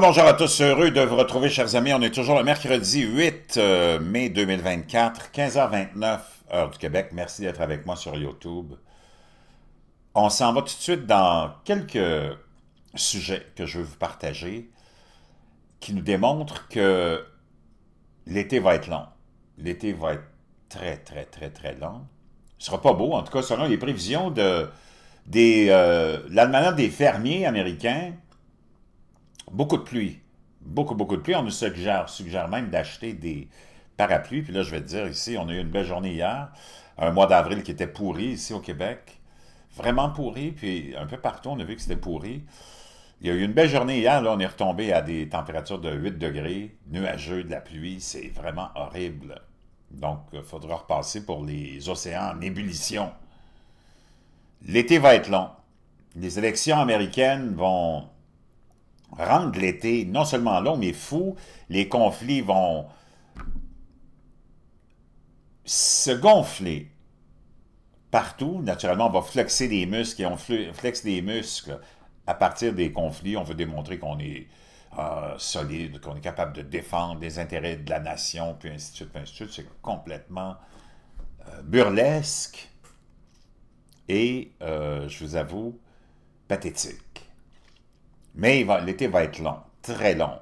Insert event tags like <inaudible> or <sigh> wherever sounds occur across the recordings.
Bonjour à tous, heureux de vous retrouver, chers amis. On est toujours le mercredi 8 euh, mai 2024, 15h29, heure du Québec. Merci d'être avec moi sur YouTube. On s'en va tout de suite dans quelques sujets que je veux vous partager qui nous démontrent que l'été va être long. L'été va être très, très, très, très long. Ce sera pas beau, en tout cas, selon les prévisions de des, euh, des fermiers américains beaucoup de pluie. Beaucoup, beaucoup de pluie. On nous suggère, suggère même d'acheter des parapluies. Puis là, je vais te dire, ici, on a eu une belle journée hier. Un mois d'avril qui était pourri ici au Québec. Vraiment pourri. Puis un peu partout, on a vu que c'était pourri. Il y a eu une belle journée hier. Là, on est retombé à des températures de 8 degrés, nuageux, de la pluie. C'est vraiment horrible. Donc, il faudra repasser pour les océans en ébullition. L'été va être long. Les élections américaines vont rendre l'été non seulement long, mais fou. Les conflits vont se gonfler partout. Naturellement, on va flexer des muscles et on flexe des muscles à partir des conflits. On veut démontrer qu'on est euh, solide, qu'on est capable de défendre les intérêts de la nation, puis ainsi de suite, C'est complètement euh, burlesque et, euh, je vous avoue, pathétique. Mais l'été va être long, très long.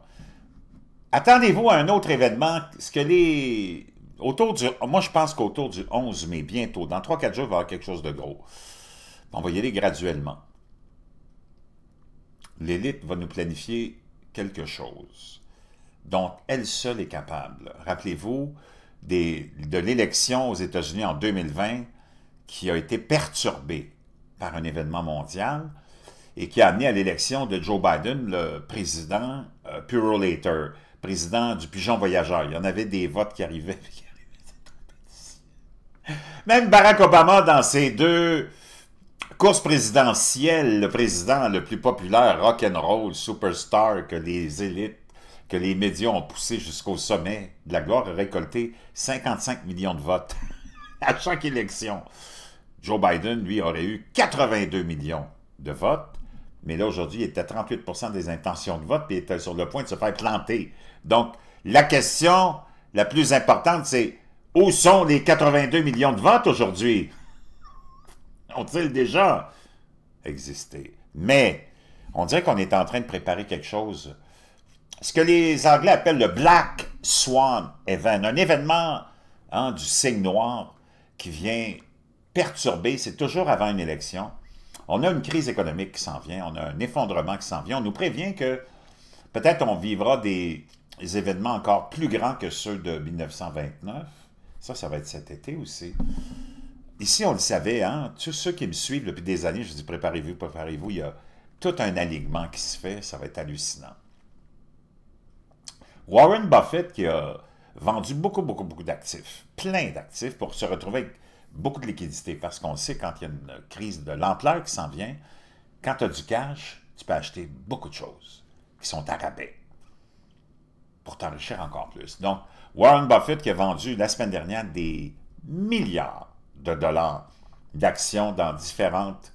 Attendez-vous à un autre événement. Ce que les... Autour du... Moi, je pense qu'autour du 11 mai, bientôt, dans 3-4 jours, il va y avoir quelque chose de gros. On va y aller graduellement. L'élite va nous planifier quelque chose dont elle seule est capable. Rappelez-vous de l'élection aux États-Unis en 2020 qui a été perturbée par un événement mondial et qui a amené à l'élection de Joe Biden, le président euh, président du Pigeon Voyageur. Il y en avait des votes qui arrivaient. <laughs> Qui arrivaient. Même Barack Obama, dans ses deux courses présidentielles, le président le plus populaire, rock'n'roll, superstar que les élites, que les médias ont poussé jusqu'au sommet de la gloire, a récolté 55 millions de votes <laughs> à chaque élection. Joe Biden, lui, aurait eu 82 millions de votes mais là, aujourd'hui, il était à 38 des intentions de vote, puis il était sur le point de se faire planter. Donc, la question la plus importante, c'est où sont les 82 millions de votes aujourd'hui? Ont-ils déjà existé? Mais, on dirait qu'on est en train de préparer quelque chose. Ce que les Anglais appellent le Black Swan Event, un événement hein, du signe noir qui vient perturber, c'est toujours avant une élection, on a une crise économique qui s'en vient, on a un effondrement qui s'en vient. On nous prévient que peut-être on vivra des événements encore plus grands que ceux de 1929. Ça, ça va être cet été aussi. Ici, on le savait, hein? tous ceux qui me suivent depuis des années, je dis préparez-vous, préparez-vous, il y a tout un alignement qui se fait, ça va être hallucinant. Warren Buffett qui a vendu beaucoup, beaucoup, beaucoup d'actifs, plein d'actifs pour se retrouver beaucoup de liquidités parce qu'on sait quand il y a une crise de l'ampleur qui s'en vient, quand tu as du cash, tu peux acheter beaucoup de choses qui sont à rabais pour t'enrichir encore plus. Donc, Warren Buffett qui a vendu la semaine dernière des milliards de dollars d'actions dans différentes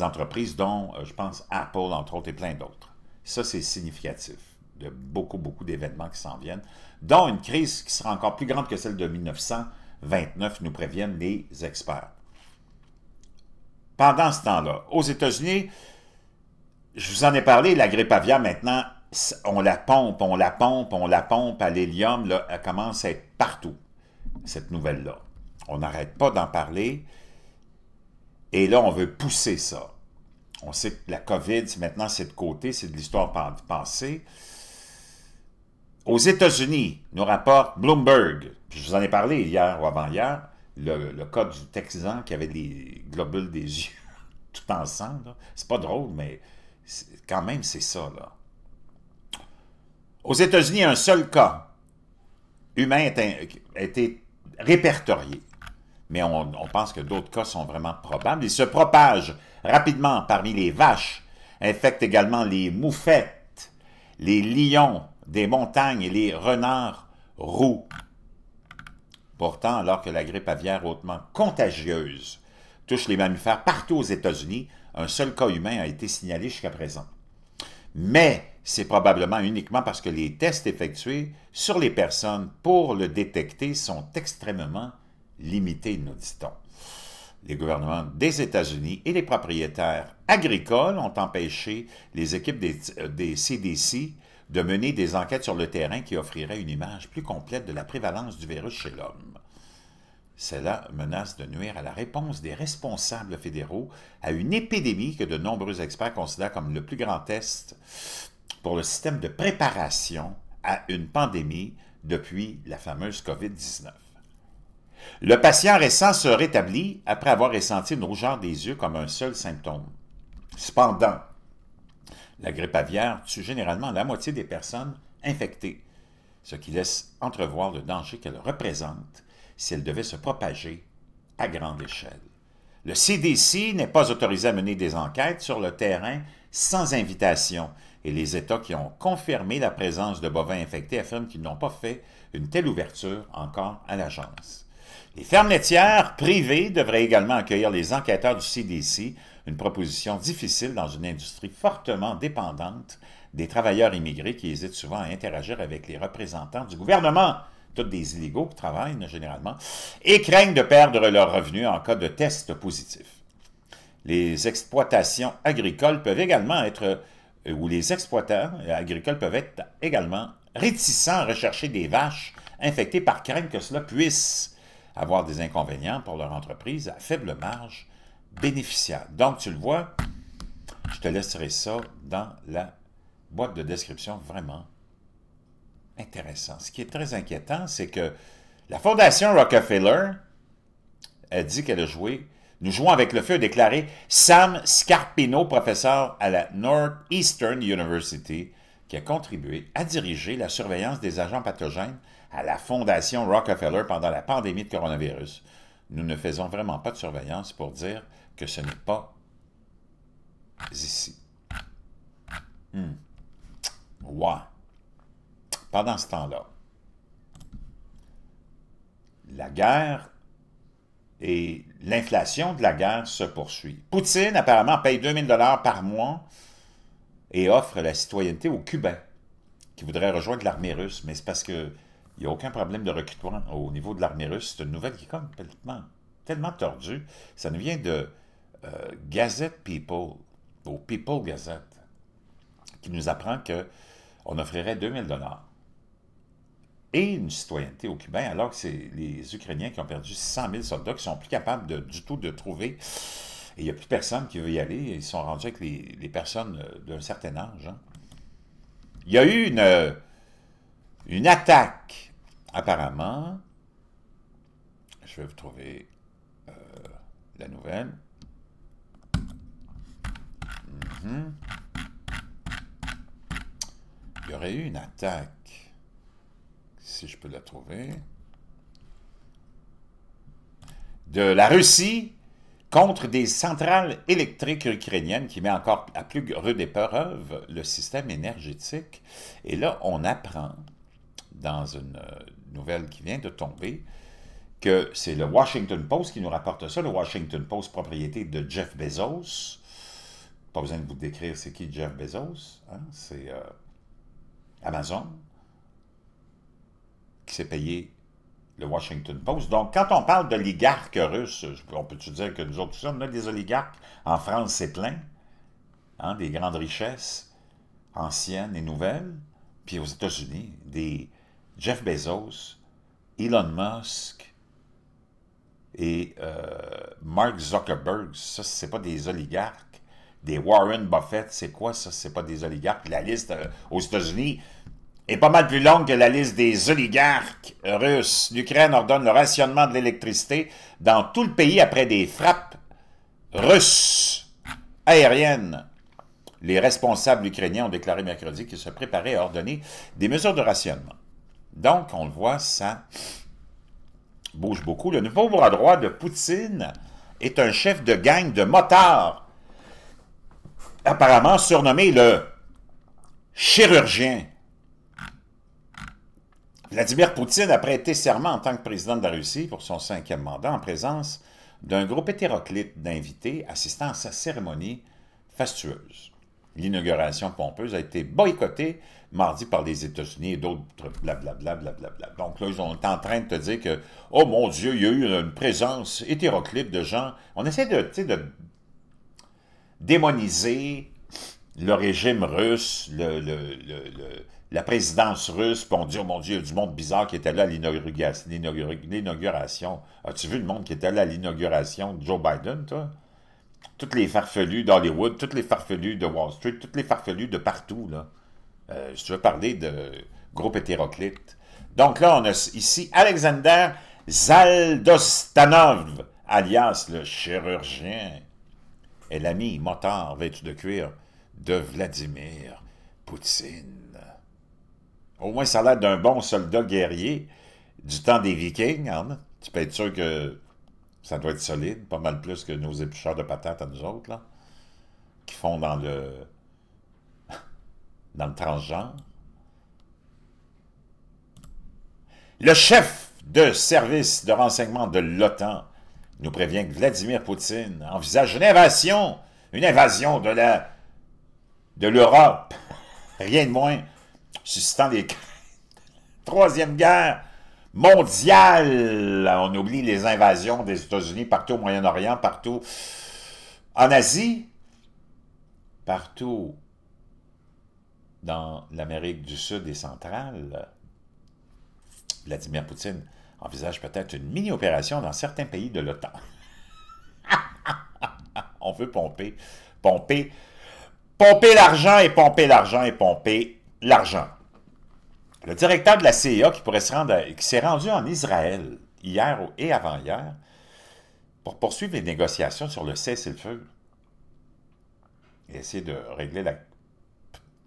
entreprises, dont, euh, je pense, Apple, entre autres, et plein d'autres. Ça, c'est significatif de beaucoup, beaucoup d'événements qui s'en viennent, dont une crise qui sera encore plus grande que celle de 1900, 29, nous préviennent les experts. Pendant ce temps-là, aux États-Unis, je vous en ai parlé, la grippe aviaire, maintenant, on la pompe, on la pompe, on la pompe à l'hélium, elle commence à être partout, cette nouvelle-là. On n'arrête pas d'en parler. Et là, on veut pousser ça. On sait que la COVID, maintenant, c'est de côté, c'est de l'histoire pensée. Aux États-Unis, nous rapporte Bloomberg, je vous en ai parlé hier ou avant-hier, le, cas du Texan qui avait des globules des yeux <laughs> tout ensemble. C'est pas drôle, mais quand même, c'est ça. Là. Aux États-Unis, un seul cas humain a été répertorié. Mais on, pense que d'autres cas sont vraiment probables. Il se propage rapidement parmi les vaches, infecte également les moufettes, les lions, des montagnes et les renards roux. Pourtant, alors que la grippe aviaire hautement contagieuse touche les mammifères partout aux États-Unis, un seul cas humain a été signalé jusqu'à présent. Mais c'est probablement uniquement parce que les tests effectués sur les personnes pour le détecter sont extrêmement limités, nous dit-on. Les gouvernements des États-Unis et les propriétaires agricoles ont empêché les équipes des, euh, des CDC de mener des enquêtes sur le terrain qui offriraient une image plus complète de la prévalence du virus chez l'homme. Cela menace de nuire à la réponse des responsables fédéraux à une épidémie que de nombreux experts considèrent comme le plus grand test pour le système de préparation à une pandémie depuis la fameuse COVID-19. Le patient récent se rétablit après avoir ressenti une rougeur des yeux comme un seul symptôme. Cependant, la grippe aviaire tue généralement la moitié des personnes infectées, ce qui laisse entrevoir le danger qu'elle représente si elle devait se propager à grande échelle. Le CDC n'est pas autorisé à mener des enquêtes sur le terrain sans invitation et les États qui ont confirmé la présence de bovins infectés affirment qu'ils n'ont pas fait une telle ouverture encore à l'agence. Les fermes laitières privées devraient également accueillir les enquêteurs du CDC une proposition difficile dans une industrie fortement dépendante des travailleurs immigrés qui hésitent souvent à interagir avec les représentants du gouvernement. Tous des illégaux qui travaillent généralement et craignent de perdre leurs revenus en cas de test positif. Les exploitations agricoles peuvent également être, euh, ou les exploitants agricoles peuvent être également réticents à rechercher des vaches infectées par crainte que cela puisse avoir des inconvénients pour leur entreprise à faible marge bénéficiaire. Donc, tu le vois, je te laisserai ça dans la boîte de description. Vraiment intéressant. Ce qui est très inquiétant, c'est que la Fondation Rockefeller, a dit qu'elle a joué nous jouons avec le feu, a déclaré Sam Scarpino, professeur à la Northeastern University, qui a contribué à diriger la surveillance des agents pathogènes à la Fondation Rockefeller pendant la pandémie de coronavirus. Nous ne faisons vraiment pas de surveillance pour dire que ce n'est pas ici. Wow! Hmm. Pendant ce temps-là, la guerre et l'inflation de la guerre se poursuit. Poutine, apparemment, paye 2000 dollars par mois et offre la citoyenneté aux Cubains qui voudraient rejoindre l'armée russe. Mais c'est parce qu'il n'y a aucun problème de recrutement au niveau de l'armée russe. C'est une nouvelle qui est complètement, tellement tordue. Ça nous vient de euh, Gazette People, au People Gazette, qui nous apprend qu'on offrirait 2000 dollars et une citoyenneté aux Cubains, alors que c'est les Ukrainiens qui ont perdu 100 000 soldats, qui ne sont plus capables du tout de trouver. Et il n'y a plus personne qui veut y aller. Ils sont rendus avec les, personnes euh, d'un certain âge. Hein. Il y a eu une, euh, une attaque, apparemment. Je vais vous trouver la nouvelle. Mhm. Il y aurait eu une attaque, si je peux la trouver, de la Russie contre des centrales électriques ukrainiennes qui met encore à plus rude épreuve le système énergétique. Et là, on apprend, dans une euh, nouvelle qui vient de tomber, que c'est le Washington Post qui nous rapporte ça, le Washington Post propriété de Jeff Bezos, pas besoin de vous décrire c'est qui Jeff Bezos. Hein? C'est euh, Amazon qui s'est payé le Washington Post. Donc, quand on parle d'oligarques russes, on peut-tu dire que nous autres, on a des oligarques. En France, c'est plein. Hein, des grandes richesses anciennes et nouvelles. Puis aux États-Unis, des Jeff Bezos, Elon Musk et euh, Mark Zuckerberg. Ça, c'est pas des oligarques des Warren Buffett, c'est quoi ça? C'est pas des oligarques. La liste euh, aux États-Unis est pas mal plus longue que la liste des oligarques euh, russes. L'Ukraine ordonne le rationnement de l'électricité dans tout le pays après des frappes russes aériennes. Les responsables ukrainiens ont déclaré mercredi qu'ils se préparaient à ordonner des mesures de rationnement. Donc, on le voit, ça bouge beaucoup. Le nouveau bras droit de Poutine est un chef de gang de motards apparemment surnommé le chirurgien. Vladimir Poutine a prêté serment en tant que président de la Russie pour son cinquième mandat en présence d'un groupe hétéroclite d'invités assistant à sa cérémonie fastueuse. L'inauguration pompeuse a été boycottée mardi par les États-Unis et d'autres blablabla. Donc là, ils sont en train de te dire que, oh mon Dieu, il y a eu une présence hétéroclite de gens. On essaie de, de démoniser le régime russe, la présidence russe, puis on dit, oh mon Dieu, il y a du monde bizarre qui était là à l'inauguration. As-tu vu le monde qui était là à l'inauguration de Joe Biden, toi? Toutes les farfelues d'Hollywood, toutes les farfelues de Wall Street, toutes les farfelues de partout, là. je euh, veux parler de groupe hétéroclite. Donc là, on a ici Alexander Zaldostanov, alias le chirurgien est l'ami motard vêtu de cuir de Vladimir Poutine. Au moins, ça a l'air d'un bon soldat guerrier du temps des Vikings. Hein? Tu peux être sûr que ça doit être solide, pas mal plus que nos éplucheurs de patates à nous autres, là, qui font dans le, <laughs> dans le transgenre. Le chef de service de renseignement de l'OTAN nous prévient que Vladimir Poutine envisage une invasion, une invasion de la de l'Europe, <laughs> rien de moins, suscitant des <laughs> Troisième guerre mondiale. On oublie les invasions des États-Unis partout au Moyen-Orient, partout en Asie, partout dans l'Amérique du Sud et centrale. Vladimir Poutine envisage peut-être une mini-opération dans certains pays de l'OTAN. <laughs> On veut pomper, pomper, pomper l'argent et pomper l'argent et pomper l'argent. Le directeur de la CIA qui pourrait se rendre, qui s'est rendu en Israël hier et avant-hier pour poursuivre les négociations sur le cessez-le-feu et essayer de régler la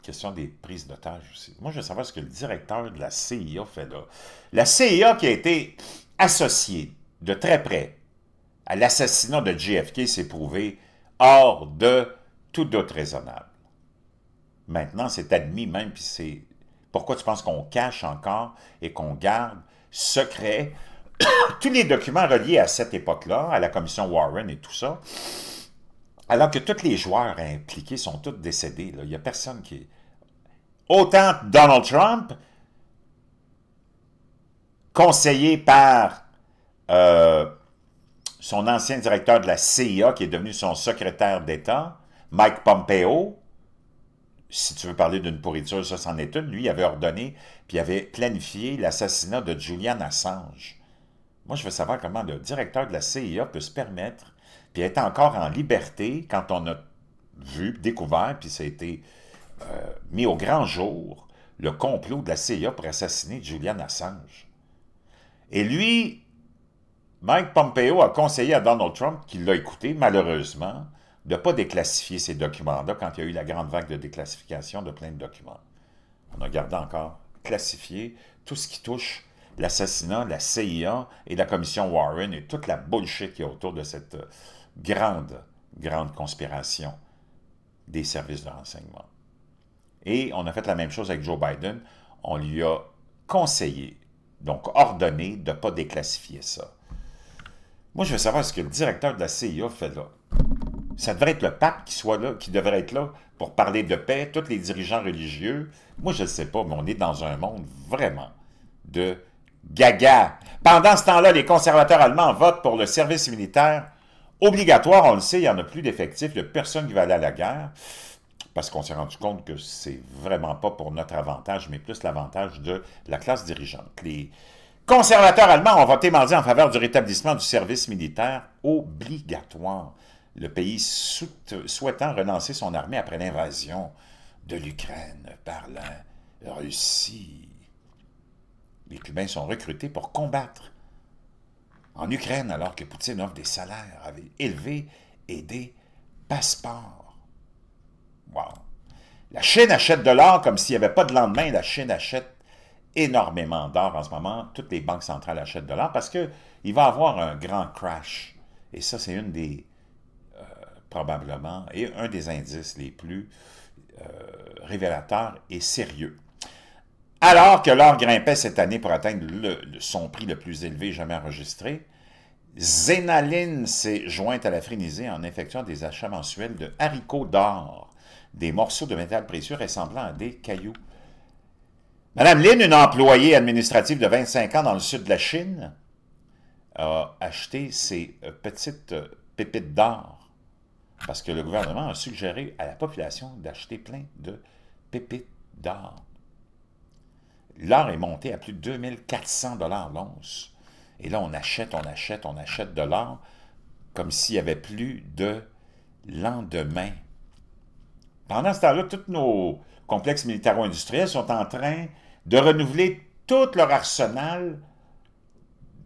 question des prises d'otages aussi. Moi, je veux savoir ce que le directeur de la CIA fait là. La CIA qui a été associée de très près à l'assassinat de JFK s'est prouvée hors de tout doute raisonnable. Maintenant, c'est admis même, puis c'est... Pourquoi tu penses qu'on cache encore et qu'on garde secret <coughs> tous les documents reliés à cette époque-là, à la commission Warren et tout ça, alors que tous les joueurs impliqués sont tous décédés. Il n'y a personne qui... Autant Donald Trump, conseillé par euh, son ancien directeur de la CIA, qui est devenu son secrétaire d'État, Mike Pompeo, si tu veux parler d'une pourriture, ça s'en est une, lui avait ordonné, puis avait planifié l'assassinat de Julian Assange. Moi, je veux savoir comment le directeur de la CIA peut se permettre puis était encore en liberté quand on a vu, découvert, puis ça a été euh, mis au grand jour, le complot de la CIA pour assassiner Julian Assange. Et lui, Mike Pompeo a conseillé à Donald Trump, qui l'a écouté malheureusement, de ne pas déclassifier ces documents-là quand il y a eu la grande vague de déclassification de plein de documents. On a gardé encore classifié tout ce qui touche l'assassinat, la CIA et la commission Warren et toute la bullshit qui est autour de cette euh, grande, grande conspiration des services de renseignement. Et on a fait la même chose avec Joe Biden. On lui a conseillé, donc ordonné, de ne pas déclassifier ça. Moi, je veux savoir ce que le directeur de la CIA fait là. Ça devrait être le pape qui soit là, qui devrait être là pour parler de paix, tous les dirigeants religieux. Moi, je ne sais pas, mais on est dans un monde vraiment de gaga. Pendant ce temps-là, les conservateurs allemands votent pour le service militaire Obligatoire, on le sait, il n'y en a plus d'effectifs, il n'y a personne qui va aller à la guerre, parce qu'on s'est rendu compte que c'est vraiment pas pour notre avantage, mais plus l'avantage de la classe dirigeante. Les conservateurs allemands ont voté mardi en faveur du rétablissement du service militaire obligatoire, le pays souhaitant relancer son armée après l'invasion de l'Ukraine par la Russie. Les Cubains sont recrutés pour combattre en Ukraine, alors que Poutine offre des salaires élevés et des passeports. Wow! La Chine achète de l'or comme s'il n'y avait pas de lendemain. La Chine achète énormément d'or en ce moment. Toutes les banques centrales achètent de l'or parce qu'il va avoir un grand crash. Et ça, c'est une des, euh, probablement, et un des indices les plus euh, révélateurs et sérieux. Alors que l'or grimpait cette année pour atteindre son prix le plus élevé jamais enregistré, Zénaline s'est jointe à la frénésie en effectuant des achats mensuels de haricots d'or, des morceaux de métal précieux ressemblant à des cailloux. Madame Lin, une employée administrative de 25 ans dans le sud de la Chine, a acheté ces euh, petites euh, pépites d'or parce que le gouvernement a suggéré à la population d'acheter plein de pépites d'or. L'or est monté à plus de 2400 dollars l'once. Et là, on achète, on achète, on achète de l'or comme s'il n'y avait plus de lendemain. Pendant ce temps-là, tous nos complexes militaro-industriels sont en train de renouveler tout leur arsenal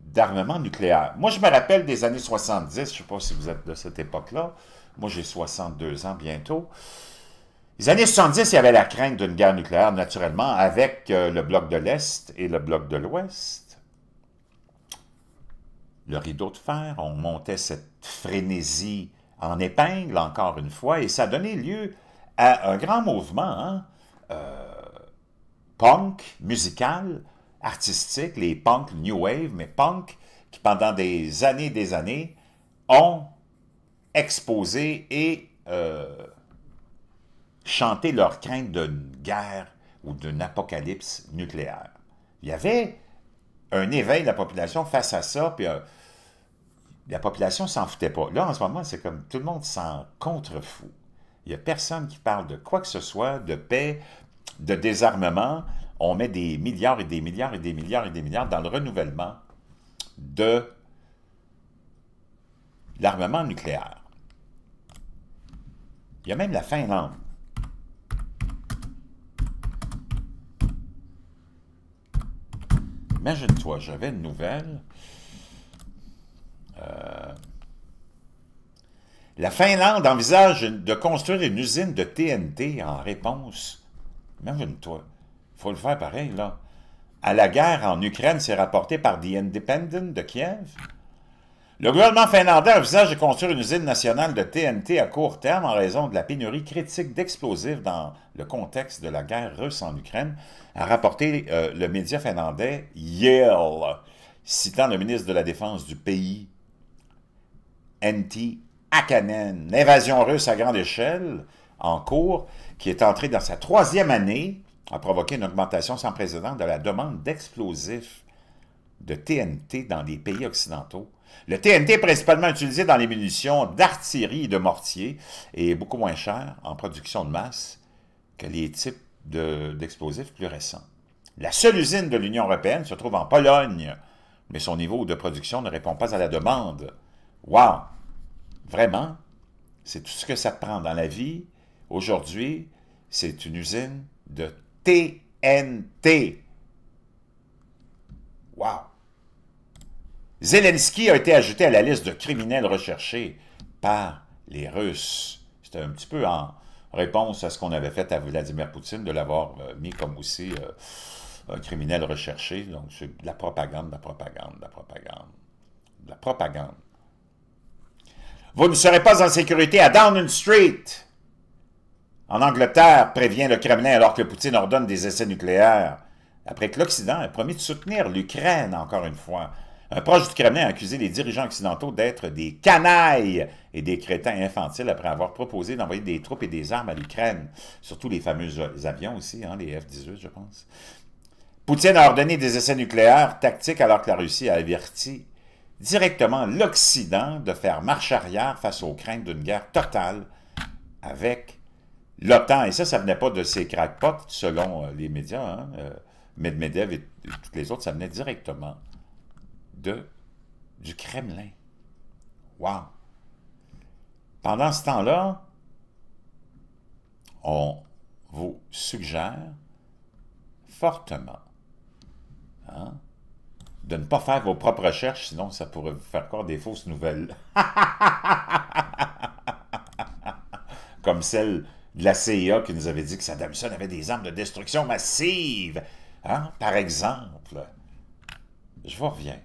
d'armement nucléaire. Moi, je me rappelle des années 70, je ne sais pas si vous êtes de cette époque-là, moi j'ai 62 ans bientôt, les années 70, il y avait la crainte d'une guerre nucléaire, naturellement, avec euh, le bloc de l'Est et le bloc de l'Ouest. Le rideau de fer, on montait cette frénésie en épingle, encore une fois, et ça donnait lieu à un grand mouvement hein, euh, punk, musical, artistique, les punk new wave, mais punk qui pendant des années et des années ont exposé et euh, chanter leur crainte d'une guerre ou d'un apocalypse nucléaire. Il y avait un éveil de la population face à ça, puis euh, la population s'en foutait pas. Là, en ce moment, c'est comme tout le monde s'en contrefout. Il n'y a personne qui parle de quoi que ce soit, de paix, de désarmement. On met des milliards et des milliards et des milliards et des milliards dans le renouvellement de l'armement nucléaire. Il y a même la Finlande imagine-toi, j'avais une nouvelle. Euh, la Finlande envisage de construire une usine de TNT en réponse. Imagine-toi. Il faut le faire pareil, là. À la guerre en Ukraine, c'est rapporté par The Independent de Kiev. Le gouvernement finlandais envisage de construire une usine nationale de TNT à court terme en raison de la pénurie critique d'explosifs dans le contexte de la guerre russe en Ukraine, a rapporté euh, le média finlandais Yale, citant le ministre de la Défense du pays, N.T. Akanen. L'invasion russe à grande échelle en cours, qui est entrée dans sa troisième année, a provoqué une augmentation sans précédent de la demande d'explosifs de TNT dans les pays occidentaux. Le TNT est principalement utilisé dans les munitions d'artillerie et de mortier et est beaucoup moins cher en production de masse que les types d'explosifs plus récents. La seule usine de l'Union européenne se trouve en Pologne, mais son niveau de production ne répond pas à la demande. Wow! Vraiment, c'est tout ce que ça prend dans la vie. Aujourd'hui, c'est une usine de TNT. Wow! Zelensky a été ajouté à la liste de criminels recherchés par les Russes. C'était un petit peu en réponse à ce qu'on avait fait à Vladimir Poutine de l'avoir euh, mis comme aussi euh, un criminel recherché. Donc, c'est de la propagande, de la propagande, de la propagande. De la propagande. Vous ne serez pas en sécurité à Downing Street. En Angleterre, prévient le Kremlin alors que Poutine ordonne des essais nucléaires après que l'Occident ait promis de soutenir l'Ukraine, encore une fois. Un proche du Kremlin a accusé les dirigeants occidentaux d'être des canailles et des crétins infantiles après avoir proposé d'envoyer des troupes et des armes à l'Ukraine. Surtout les fameux avions aussi, hein, les F-18, je pense. Poutine a ordonné des essais nucléaires tactiques alors que la Russie a averti directement l'Occident de faire marche arrière face aux craintes d'une guerre totale avec l'OTAN. Et ça, ça venait pas de ses crackpots, selon euh, les médias. Hein. Euh, Medvedev et toutes les autres, ça venait directement de, du Kremlin. Wow! Pendant ce temps-là, on vous suggère fortement hein, de ne pas faire vos propres recherches, sinon ça pourrait vous faire croire des fausses nouvelles. <laughs> Comme celle de la CIA qui nous avait dit que Saddam Hussein avait des armes de destruction massive. Hein? Par exemple, je vous reviens.